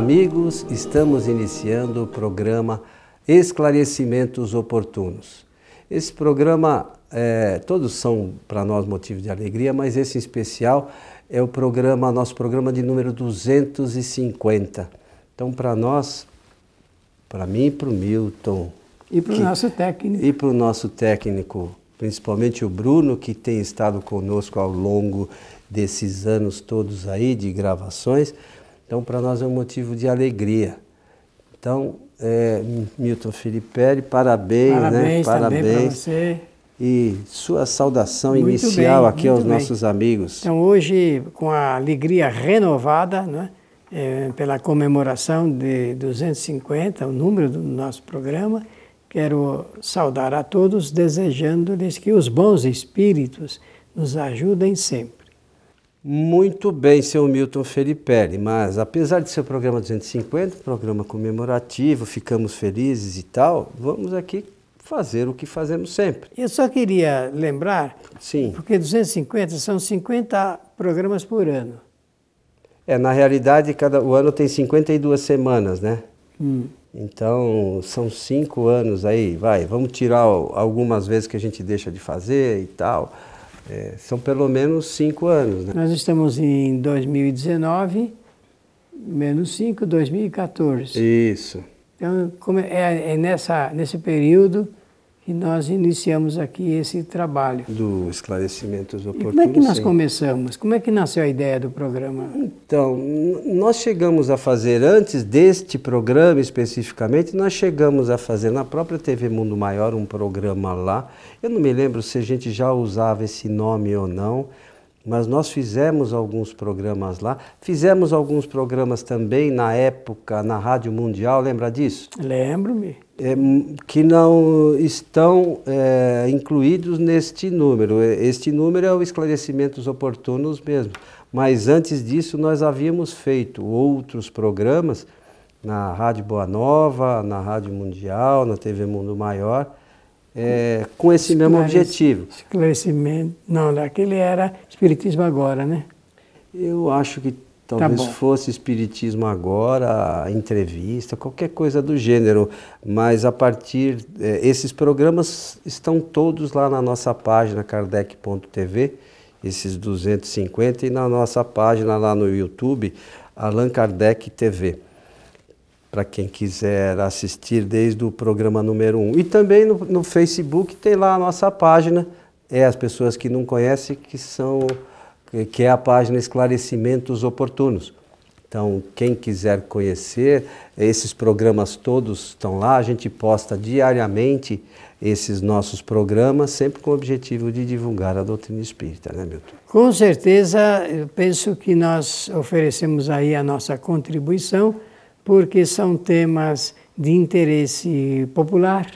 amigos, estamos iniciando o programa Esclarecimentos Oportunos. Esse programa, é, todos são para nós motivo de alegria, mas esse em especial é o programa, nosso programa de número 250. Então, para nós, para mim e para o Milton. E para o nosso técnico. E para o nosso técnico, principalmente o Bruno, que tem estado conosco ao longo desses anos todos aí de gravações. Então, para nós é um motivo de alegria. Então, é, Milton Filipelli, parabéns, parabéns, né? Parabéns. Você. E sua saudação muito inicial bem, aqui aos bem. nossos amigos. Então, hoje, com a alegria renovada, né? É, pela comemoração de 250, o número do nosso programa, quero saudar a todos, desejando-lhes que os bons espíritos nos ajudem sempre. Muito bem, seu Milton Felipe, mas apesar de ser o programa 250, programa comemorativo, ficamos felizes e tal, vamos aqui fazer o que fazemos sempre. Eu só queria lembrar, Sim. porque 250 são 50 programas por ano. É, na realidade, cada, o ano tem 52 semanas, né? Hum. Então, são cinco anos aí, vai, vamos tirar algumas vezes que a gente deixa de fazer e tal. É, são pelo menos cinco anos. Né? Nós estamos em 2019, menos cinco, 2014. Isso. Então, é, é nessa, nesse período e nós iniciamos aqui esse trabalho. Do esclarecimento oportunos. E como é que nós sim. começamos? Como é que nasceu a ideia do programa? Então, nós chegamos a fazer, antes deste programa especificamente, nós chegamos a fazer na própria TV Mundo Maior um programa lá. Eu não me lembro se a gente já usava esse nome ou não, mas nós fizemos alguns programas lá, fizemos alguns programas também na época na Rádio Mundial, lembra disso? Lembro-me. É, hum, que não estão é, incluídos neste número. Este número é o esclarecimentos oportunos mesmo. Mas antes disso, nós havíamos feito outros programas na Rádio Boa Nova, na Rádio Mundial, na TV Mundo Maior é, com esse mesmo objetivo. Esclarecimento. Não, aquele era Espiritismo Agora, né? Eu acho que tá talvez tá fosse Espiritismo Agora, entrevista, qualquer coisa do gênero. Mas a partir. É, esses programas estão todos lá na nossa página, kardec.tv, esses 250, e na nossa página lá no YouTube, Allan Kardec TV para quem quiser assistir desde o programa número 1. Um. E também no, no, Facebook tem lá a nossa página, é as pessoas que não conhecem, que são que é a página Esclarecimentos Oportunos. Então, quem quiser conhecer, esses programas todos estão lá, a gente posta diariamente esses nossos programas, sempre com o objetivo de divulgar a doutrina espírita, né, Milton? Com certeza, eu penso que nós oferecemos aí a nossa contribuição porque são temas de interesse popular,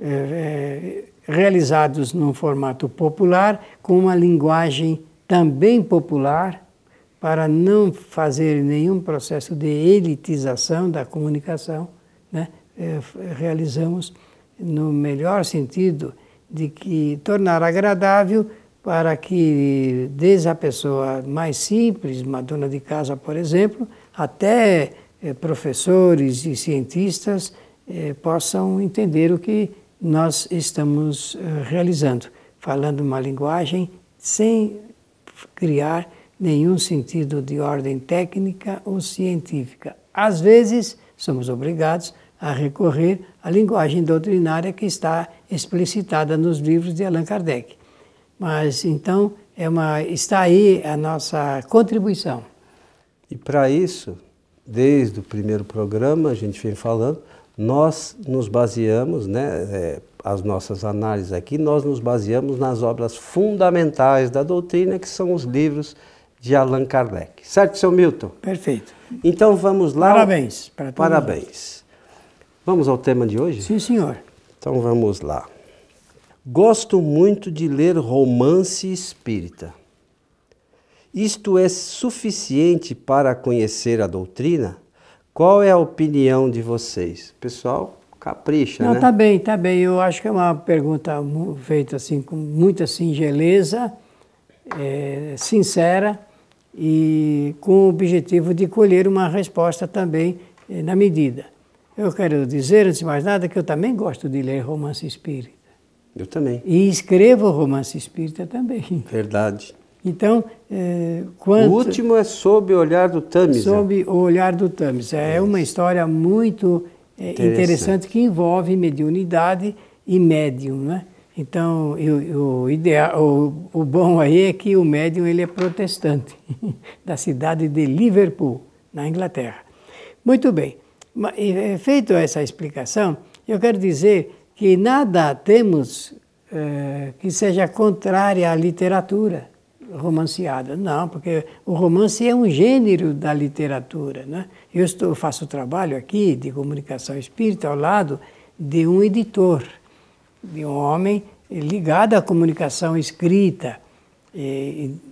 é, realizados num formato popular, com uma linguagem também popular, para não fazer nenhum processo de elitização da comunicação, né? é, realizamos no melhor sentido de que tornar agradável para que desde a pessoa mais simples, uma dona de casa, por exemplo, até eh, professores e cientistas eh, possam entender o que nós estamos eh, realizando, falando uma linguagem sem criar nenhum sentido de ordem técnica ou científica. Às vezes, somos obrigados a recorrer à linguagem doutrinária que está explicitada nos livros de Allan Kardec. Mas então é uma, está aí a nossa contribuição. E para isso, desde o primeiro programa, a gente vem falando, nós nos baseamos, né, é, as nossas análises aqui, nós nos baseamos nas obras fundamentais da doutrina, que são os livros de Allan Kardec. Certo, seu Milton? Perfeito. Então vamos lá. Parabéns. Para todos. Parabéns. Vamos ao tema de hoje? Sim, senhor. Então vamos lá. Gosto muito de ler romance espírita. Isto é suficiente para conhecer a doutrina? Qual é a opinião de vocês? Pessoal, capricha, Não, né? Tá bem, tá bem. Eu acho que é uma pergunta feita assim com muita singeleza, é, sincera e com o objetivo de colher uma resposta também é, na medida. Eu quero dizer, antes de mais nada, que eu também gosto de ler romance espírita. Eu também. E escrevo romance espírita também. Verdade. Então, eh, quanto... O último é Sob o Olhar do Tamis. Sob o Olhar do Tamis. É uma história muito eh, interessante. interessante. que envolve mediunidade e médium, né? Então, o, ideal, o, o bom aí é que o médium ele é protestante, da cidade de Liverpool, na Inglaterra. Muito bem, eh, feito essa explicação, eu quero dizer que nada temos que seja contrária à literatura romanceada. Não, porque o romance é um gênero da literatura. Né? Eu estou, faço trabalho aqui de comunicação espírita ao lado de um editor, de um homem ligado à comunicação escrita,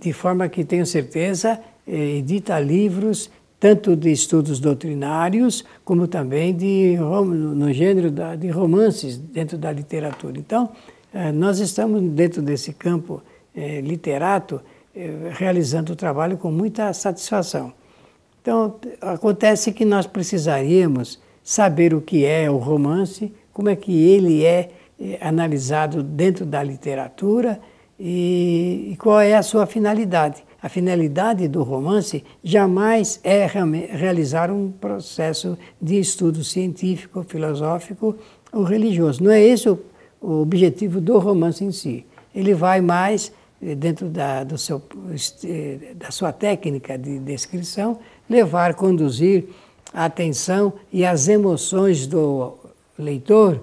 de forma que tenho certeza edita livros tanto de estudos doutrinários como também de no gênero da, de romances dentro da literatura. Então, eh, nós estamos dentro desse campo eh, literato eh, realizando o trabalho com muita satisfação. Então, acontece que nós precisaríamos saber o que é o romance, como é que ele é eh, analisado dentro da literatura e qual é a sua finalidade. A finalidade do romance jamais é realizar um processo de estudo científico, filosófico ou religioso. Não é esse o objetivo do romance em si. Ele vai mais dentro da, do seu, da sua técnica de descrição, levar, conduzir a atenção e as emoções do leitor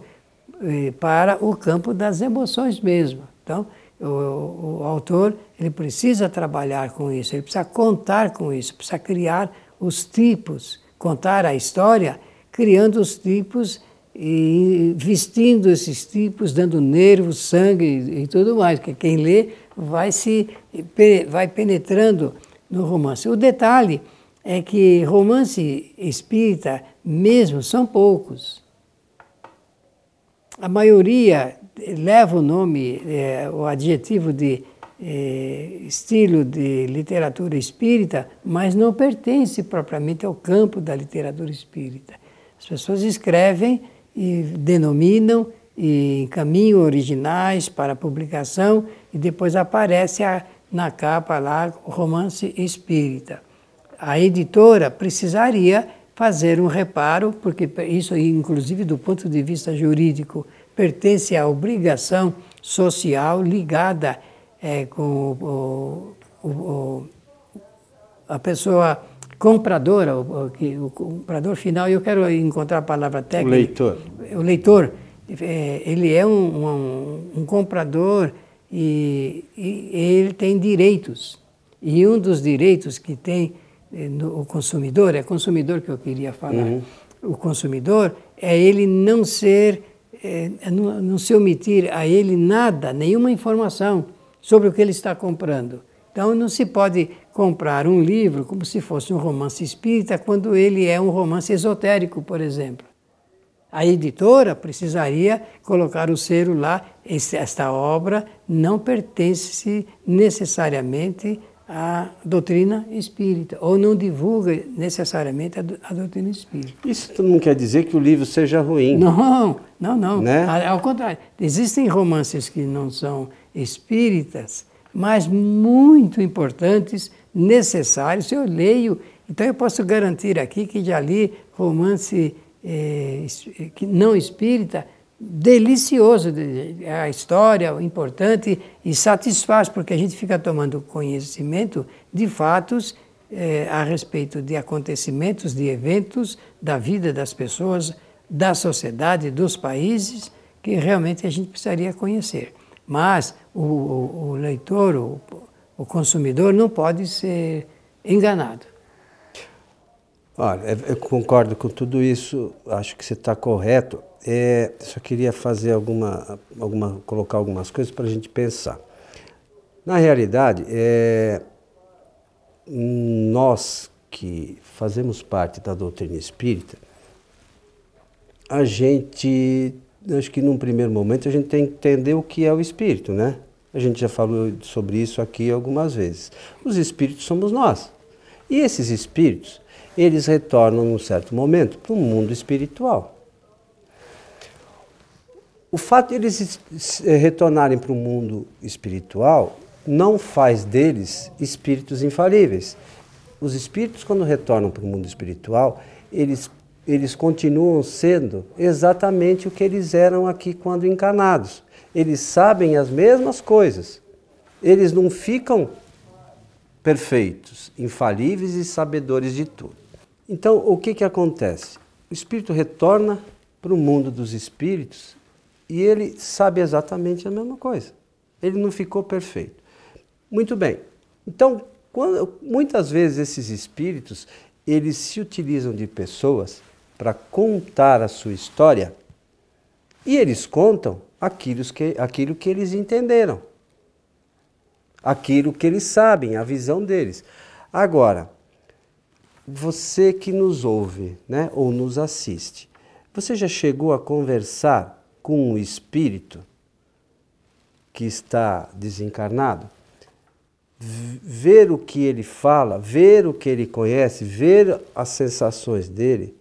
eh, para o campo das emoções mesmo. Então, o, o autor ele precisa trabalhar com isso, ele precisa contar com isso, precisa criar os tipos, contar a história criando os tipos e vestindo esses tipos, dando nervos, sangue e, e tudo mais, que quem lê vai se vai penetrando no romance. O detalhe é que romance espírita mesmo são poucos. A maioria leva o nome, é, o adjetivo de é, estilo de literatura espírita, mas não pertence propriamente ao campo da literatura espírita. As pessoas escrevem e denominam e encaminham originais para publicação e depois aparece a, na capa lá Romance Espírita. A editora precisaria fazer um reparo, porque isso, inclusive do ponto de vista jurídico, pertence à obrigação social ligada é, com o, o, o, a pessoa compradora, o, o, comprador final, eu quero encontrar a palavra técnica. O leitor. O leitor, é, ele é um, um, um comprador e, e ele tem direitos. E um dos direitos que tem eh, no, o consumidor, é consumidor que eu queria falar, uhum. o consumidor é ele não ser, é, não, não se omitir a ele nada, nenhuma informação sobre o que ele está comprando. Então não se pode comprar um livro como se fosse um romance espírita quando ele é um romance esotérico, por exemplo. A editora precisaria colocar o selo lá, esta obra não pertence necessariamente à doutrina espírita, ou não divulga necessariamente a, doutrina espírita. Isso não quer dizer que o livro seja ruim. Não, não, não. Né? Ao contrário, existem romances que não são espíritas, mas muito importantes, necessários. Eu leio, então eu posso garantir aqui que já li romance é, é não espírita, delicioso. A história importante e satisfaz, porque a gente fica tomando conhecimento de fatos é, a respeito de acontecimentos, de eventos da vida das pessoas, da sociedade, dos países, que realmente a gente precisaria conhecer. Mas o, o, o leitor, o, o consumidor, não pode ser enganado. Olha, eu concordo com tudo isso, acho que você está correto. É, só queria fazer alguma, alguma, colocar algumas coisas para a gente pensar. Na realidade, é, nós que fazemos parte da doutrina espírita, a gente, acho que num primeiro momento, a gente tem que entender o que é o espírito, né? A gente já falou sobre isso aqui algumas vezes. Os espíritos somos nós. E esses espíritos, eles retornam num certo momento para o mundo espiritual. O fato de eles eh, retornarem para o mundo espiritual não faz deles espíritos infalíveis. Os espíritos, quando retornam para o mundo espiritual, eles, eles continuam sendo exatamente o que eles eram aqui quando encarnados. Eles sabem as mesmas coisas. Eles não ficam perfeitos, infalíveis e sabedores de tudo. Então, o que, que acontece? O espírito retorna para o mundo dos espíritos e ele sabe exatamente a mesma coisa. Ele não ficou perfeito. Muito bem. Então, quando, muitas vezes esses espíritos, eles se utilizam de pessoas para contar a sua história e eles contam aquilo que, aquilo que eles entenderam, aquilo que eles sabem, a visão deles. Agora, você que nos ouve né, ou nos assiste, você já chegou a conversar com um espírito que está desencarnado? Ver o que ele fala, ver o que ele conhece, ver as sensações dele.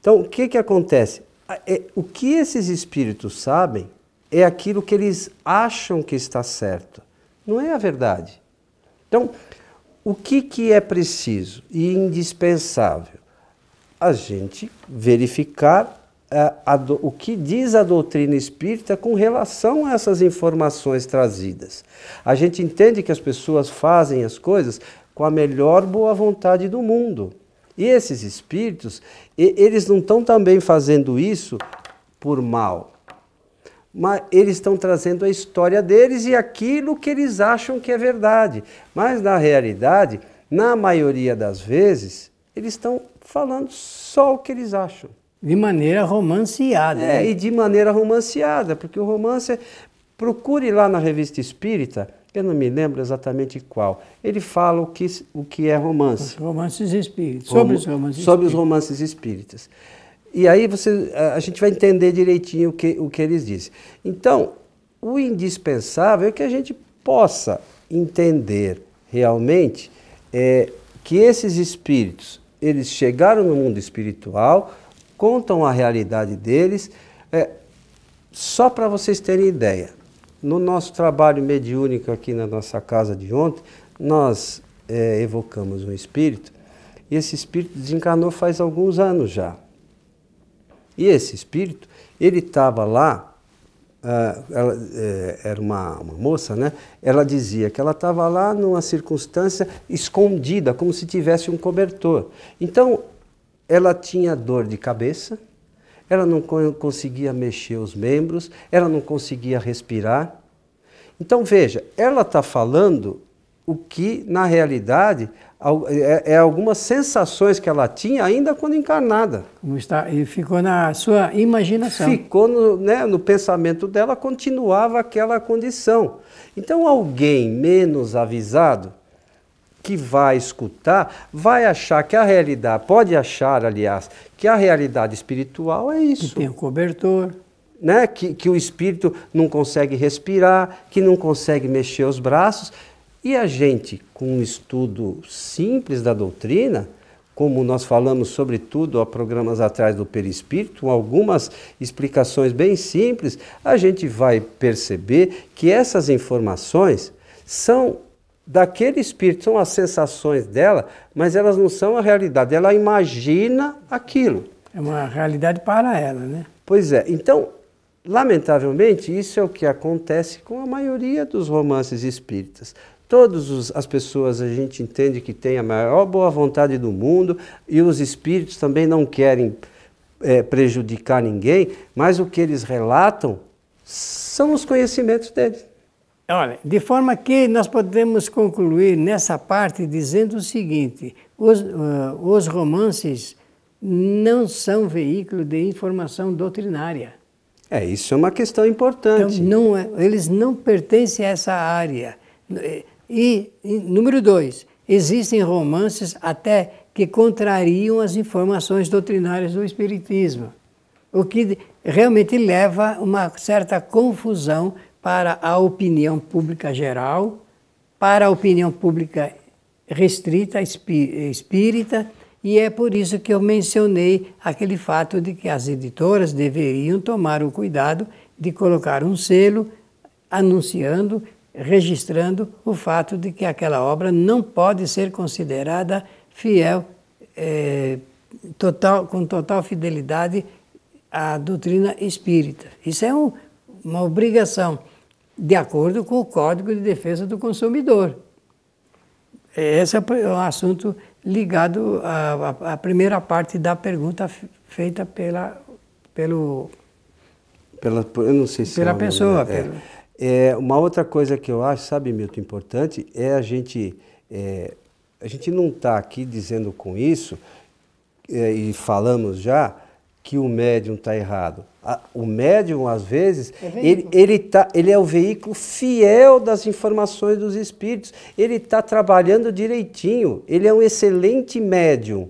Então, o que, que acontece? É, o que esses espíritos sabem é aquilo que eles acham que está certo, não é a verdade. Então, o que, que é preciso e indispensável? A gente verificar eh, a, o que diz a doutrina espírita com relação a essas informações trazidas. A gente entende que as pessoas fazem as coisas com a melhor boa vontade do mundo. E esses espíritos, eles não estão também fazendo isso por mal mas eles estão trazendo a história deles e aquilo que eles acham que é verdade. Mas na realidade, na maioria das vezes, eles estão falando só o que eles acham. De maneira romanceada. É, né? e de maneira romanceada, porque o romance é, Procure lá na revista espírita, eu não me lembro exatamente qual. Ele fala o que, o que é romance. Os romances espíritas. Sobre, os romances espíritas. Sobre os romances espíritas. E aí você, a gente vai entender direitinho o que, o que eles dizem. Então, o indispensável é que a gente possa entender realmente é, que esses espíritos, eles chegaram no mundo espiritual, contam a realidade deles. É, só para vocês terem ideia, no nosso trabalho mediúnico aqui na nossa casa de ontem, nós é, evocamos um espírito, e esse espírito desencarnou faz alguns anos já. E esse espírito, ele estava lá, ah, ela, é, era uma, uma moça, né? Ela dizia que ela estava lá numa circunstância escondida, como se tivesse um cobertor. Então, ela tinha dor de cabeça, ela não conseguia mexer os membros, ela não conseguia respirar. Então veja, ela está falando o que na realidade é, é, algumas sensações que ela tinha ainda quando encarnada. Como está, e ficou na sua imaginação. Ficou no, né, no pensamento dela, continuava aquela condição. Então alguém menos avisado que vai escutar vai achar que a realidade, pode achar, aliás, que a realidade espiritual é isso. Que tem um cobertor. Né? Que, que o espírito não consegue respirar, que não consegue mexer os braços. E a gente, com um estudo simples da doutrina, como nós falamos sobretudo há programas atrás do perispírito, algumas explicações bem simples, a gente vai perceber que essas informações são daquele espírito, são as sensações dela, mas elas não são a realidade, ela imagina aquilo. É uma realidade para ela, né? Pois é. Então, lamentavelmente, isso é o que acontece com a maioria dos romances espíritas. Todas as pessoas a gente entende que têm a maior boa vontade do mundo e os espíritos também não querem é, prejudicar ninguém, mas o que eles relatam são os conhecimentos deles. Olha, de forma que nós podemos concluir nessa parte dizendo o seguinte: os, uh, os romances não são veículo de informação doutrinária. É, isso é uma questão importante. Então, não, é, eles não pertencem a essa área. E, e número dois, existem romances até que contrariam as informações doutrinárias do Espiritismo, o que realmente leva uma certa confusão para a opinião pública geral, para a opinião pública restrita, espírita, e é por isso que eu mencionei aquele fato de que as editoras deveriam tomar o cuidado de colocar um selo anunciando registrando o fato de que aquela obra não pode ser considerada fiel, é, total, com total fidelidade à doutrina espírita. Isso é um, uma obrigação, de acordo com o Código de Defesa do Consumidor. É, esse é, é um assunto ligado à, à primeira parte da pergunta feita pela, pelo, pela, eu não sei se é pela é pessoa. É. Pelo, é, uma outra coisa que eu acho, sabe, Milton, importante é a gente. É, a gente não está aqui dizendo com isso, é, e falamos já, que o médium está errado. A, o médium, às vezes, é ele, ele, tá, ele é o veículo fiel das informações dos espíritos. Ele está trabalhando direitinho. Ele é um excelente médium.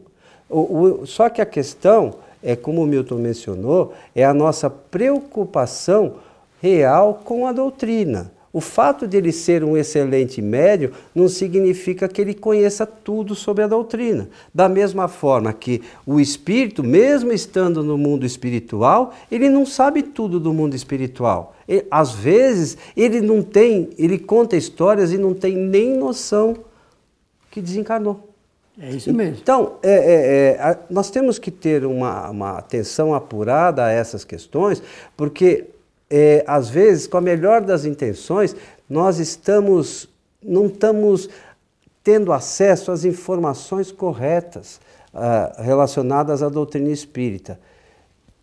O, o, só que a questão, é como o Milton mencionou, é a nossa preocupação real com a doutrina. O fato de ele ser um excelente médium não significa que ele conheça tudo sobre a doutrina. Da mesma forma que o espírito, mesmo estando no mundo espiritual, ele não sabe tudo do mundo espiritual. E, às vezes, ele não tem, ele conta histórias e não tem nem noção que desencarnou. É isso mesmo. Então, é, é, é, nós temos que ter uma, uma atenção apurada a essas questões, porque é, às vezes, com a melhor das intenções, nós estamos, não estamos tendo acesso às informações corretas uh, relacionadas à doutrina espírita.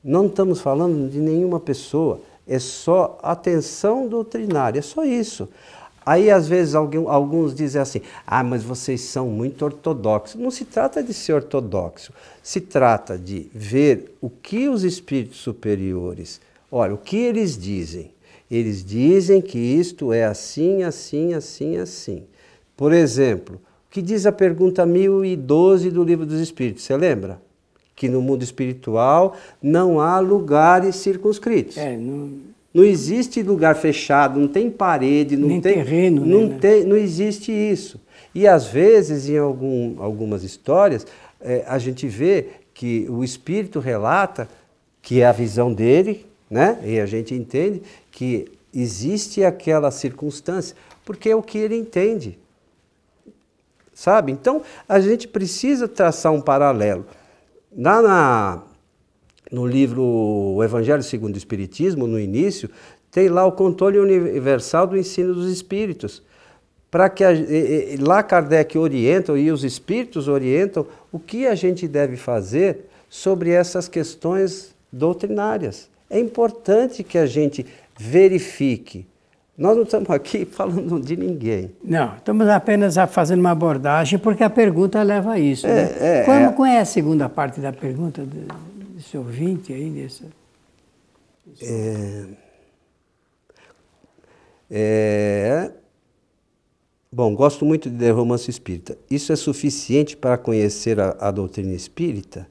Não estamos falando de nenhuma pessoa, é só atenção doutrinária, é só isso. Aí, às vezes, alguém, alguns dizem assim: ah, mas vocês são muito ortodoxos. Não se trata de ser ortodoxo, se trata de ver o que os espíritos superiores Olha, o que eles dizem? Eles dizem que isto é assim, assim, assim, assim. Por exemplo, o que diz a pergunta 1012 do Livro dos Espíritos? Você lembra? Que no mundo espiritual não há lugares circunscritos. É, não... Não existe lugar fechado, não tem parede, não Nem tem terreno, né, não, né? tem, não existe isso. E às vezes, em algum, algumas histórias, é, a gente vê que o espírito relata que é a visão dele, né? E a gente entende que existe aquela circunstância, porque é o que ele entende. Sabe? Então, a gente precisa traçar um paralelo. Lá na, no livro O Evangelho segundo o Espiritismo, no início, tem lá o controle universal do ensino dos espíritos. Para que a, lá Kardec orienta e os espíritos orientam o que a gente deve fazer sobre essas questões doutrinárias. É importante que a gente verifique. Nós não estamos aqui falando de ninguém. Não, estamos apenas fazendo uma abordagem, porque a pergunta leva a isso. É, né? é, Como, é. Qual é a segunda parte da pergunta do, do ouvinte aí? Desse, é, é, bom, gosto muito de romance espírita. Isso é suficiente para conhecer a, a doutrina espírita?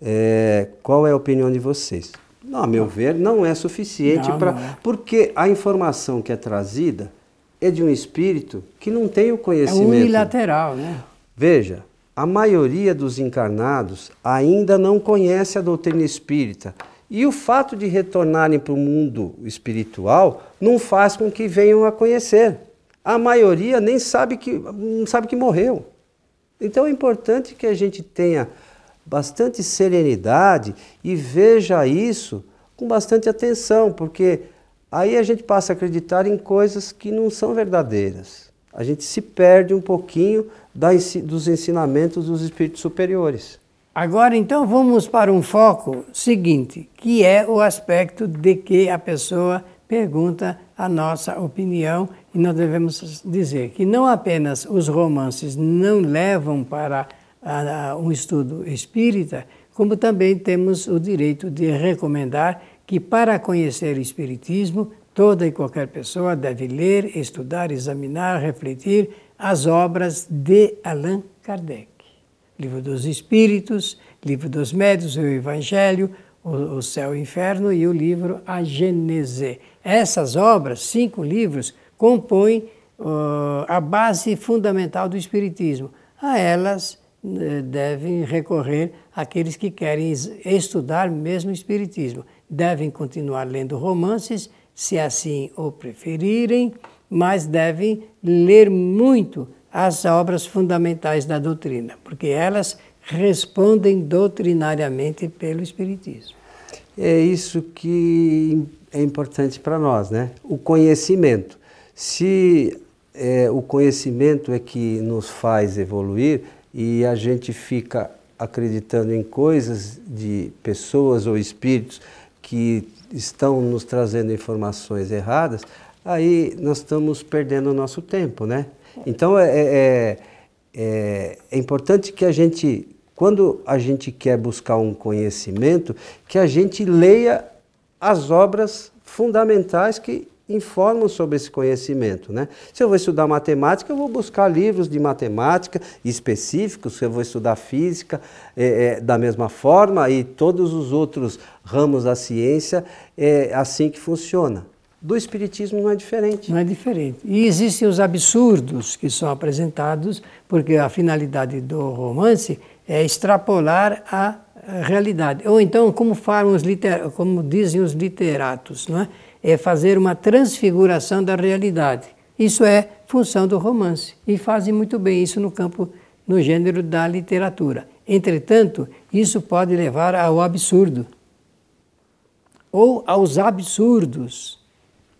É, qual é a opinião de vocês? Não, a meu ver, não é suficiente para. É. Porque a informação que é trazida é de um espírito que não tem o é conhecimento. É unilateral, né? Veja, a maioria dos encarnados ainda não conhece a doutrina espírita. E o fato de retornarem para o mundo espiritual não faz com que venham a conhecer. A maioria nem sabe que, não sabe que morreu. Então é importante que a gente tenha bastante serenidade e veja isso com bastante atenção, porque aí a gente passa a acreditar em coisas que não são verdadeiras. A gente se perde um pouquinho dos ensinamentos dos espíritos superiores. Agora, então, vamos para um foco seguinte, que é o aspecto de que a pessoa pergunta a nossa opinião e nós devemos dizer que não apenas os romances não levam para a, a um estudo espírita, como também temos o direito de recomendar que, para conhecer o Espiritismo, toda e qualquer pessoa deve ler, estudar, examinar, refletir as obras de Allan Kardec. Livro dos Espíritos, Livro dos Médios, o Evangelho, o, Céu e o Inferno e o livro A Gênese. Essas obras, cinco livros, compõem uh, a base fundamental do Espiritismo. A elas devem recorrer àqueles que querem estudar mesmo o Espiritismo. Devem continuar lendo romances, se assim o preferirem, mas devem ler muito as obras fundamentais da doutrina, porque elas respondem doutrinariamente pelo Espiritismo. É isso que é importante para nós, né? O conhecimento. Se é, o conhecimento é que nos faz evoluir, e a gente fica acreditando em coisas de pessoas ou espíritos que estão nos trazendo informações erradas, aí nós estamos perdendo o nosso tempo, né? Então é, é, é, é, é importante que a gente, quando a gente quer buscar um conhecimento, que a gente leia as obras fundamentais que informam sobre esse conhecimento. Né? Se eu vou estudar matemática, eu vou buscar livros de matemática específicos, se eu vou estudar física é, é, da mesma forma e todos os outros ramos da ciência, é assim que funciona. Do Espiritismo não é diferente. Não é diferente. E existem os absurdos que são apresentados, porque a finalidade do romance é extrapolar a realidade. Ou então, como, falam os liter... como dizem os literatos, não é? é fazer uma transfiguração da realidade. Isso é função do romance e fazem muito bem isso no campo, no gênero da literatura. Entretanto, isso pode levar ao absurdo ou aos absurdos.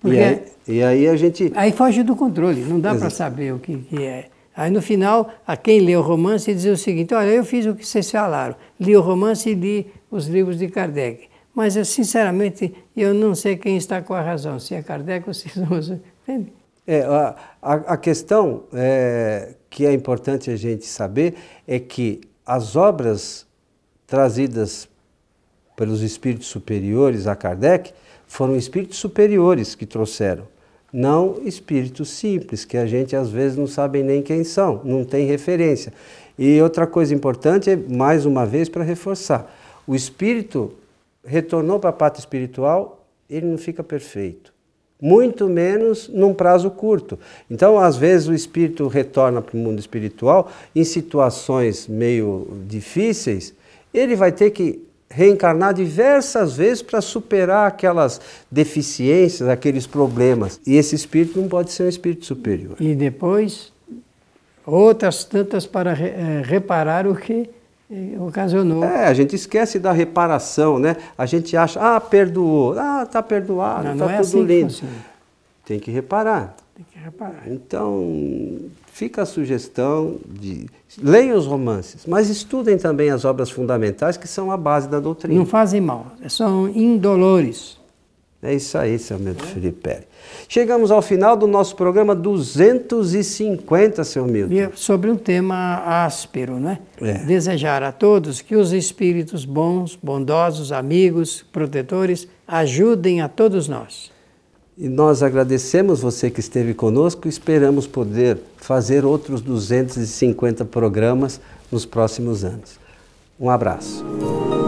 E aí, e aí, a gente. Aí foge do controle, não dá para saber o que, que é. Aí no final, a quem lê o romance diz o seguinte: olha, eu fiz o que vocês falaram, li o romance e li os livros de Kardec. Mas, eu, eh, sinceramente, eu não sei quem está com a razão, se é Kardec ou se Souza. É, é a, a questão é, que é importante a gente saber é que as obras trazidas pelos espíritos superiores a Kardec foram espíritos superiores que trouxeram, não espíritos simples, que a gente às vezes não sabe nem quem são, não tem referência. E outra coisa importante, é, mais uma vez para reforçar, o espírito retornou para a parte espiritual, ele não fica perfeito. Muito menos num prazo curto. Então, às vezes, o espírito retorna para o mundo espiritual em situações meio difíceis, ele vai ter que reencarnar diversas vezes para superar aquelas deficiências, aqueles problemas. E esse espírito não pode ser um espírito superior. E depois, outras tantas para eh, reparar o que é, ocasionou. É, a gente esquece da reparação, né? A gente acha, ah, perdoou, ah, tá perdoado, não, tá não é tudo é assim lindo. Que Tem que reparar. Tem que reparar. Então, fica a sugestão de leiam os romances, mas estudem também as obras fundamentais que são a base da doutrina. Não fazem mal, são indolores. É isso aí, seu Milton é. Felipe. Chegamos ao final do nosso programa 250, seu Milton. É sobre um tema áspero, né? É. Desejar a todos que os espíritos bons, bondosos, amigos, protetores, ajudem a todos nós. E nós agradecemos você que esteve conosco e esperamos poder fazer outros 250 programas nos próximos anos. Um abraço.